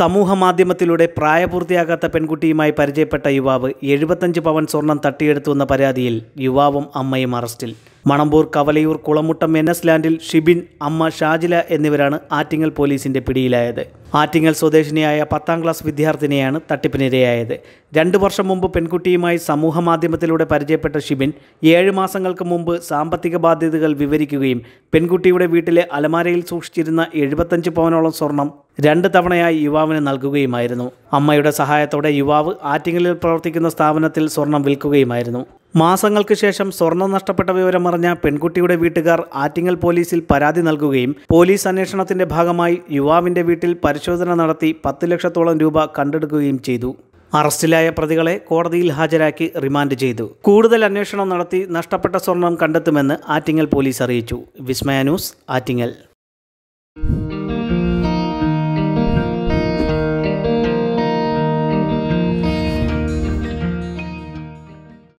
സമൂഹമാധ്യമത്തിലൂടെ പ്രായപൂർത്തിയാകാത്ത പെൺകുട്ടിയുമായി പരിചയപ്പെട്ട യുവാവ് എഴുപത്തഞ്ച് പവൻ സ്വർണം തട്ടിയെടുത്തുവെന്ന പരാതിയിൽ യുവാവും അമ്മയും അറസ്റ്റിൽ മണമ്പൂർ കവലയൂർ കുളമുട്ടം എൻ എസ് ലാൻഡിൽ ഷിബിൻ അമ്മ ഷാജില എന്നിവരാണ് ആറ്റിങ്ങൽ പോലീസിന്റെ പിടിയിലായത് ആറ്റിങ്ങൽ സ്വദേശിനിയായ പത്താം ക്ലാസ് വിദ്യാർത്ഥിനിയാണ് തട്ടിപ്പിനിരയായത് രണ്ടു വർഷം മുമ്പ് പെൺകുട്ടിയുമായി സമൂഹ മാധ്യമത്തിലൂടെ പരിചയപ്പെട്ട ഷിബിൻ ഏഴ് മാസങ്ങൾക്ക് മുമ്പ് സാമ്പത്തിക ബാധ്യതകൾ വിവരിക്കുകയും പെൺകുട്ടിയുടെ വീട്ടിലെ അലമാരയിൽ സൂക്ഷിച്ചിരുന്ന എഴുപത്തഞ്ച് പവനോളം സ്വർണം രണ്ട് തവണയായി യുവാവിന് നൽകുകയുമായിരുന്നു അമ്മയുടെ സഹായത്തോടെ യുവാവ് ആറ്റിങ്ങലിൽ പ്രവർത്തിക്കുന്ന സ്ഥാപനത്തിൽ സ്വർണം വിൽക്കുകയുമായിരുന്നു മാസങ്ങൾക്ക് ശേഷം സ്വർണം നഷ്ടപ്പെട്ട വിവരമറിഞ്ഞ പെൺകുട്ടിയുടെ വീട്ടുകാർ ആറ്റിങ്ങൽ പോലീസിൽ പരാതി നൽകുകയും പോലീസ് അന്വേഷണത്തിന്റെ ഭാഗമായി യുവാവിന്റെ വീട്ടിൽ പരിശോധന നടത്തി പത്ത് ലക്ഷത്തോളം രൂപ കണ്ടെടുക്കുകയും ചെയ്തു അറസ്റ്റിലായ പ്രതികളെ കോടതിയിൽ ഹാജരാക്കി റിമാൻഡ് ചെയ്തു കൂടുതൽ അന്വേഷണം നടത്തി നഷ്ടപ്പെട്ട സ്വർണം കണ്ടെത്തുമെന്ന് ആറ്റിങ്ങൽ പോലീസ് അറിയിച്ചു വിസ്മയ ന്യൂസ് ആറ്റിങ്ങൽ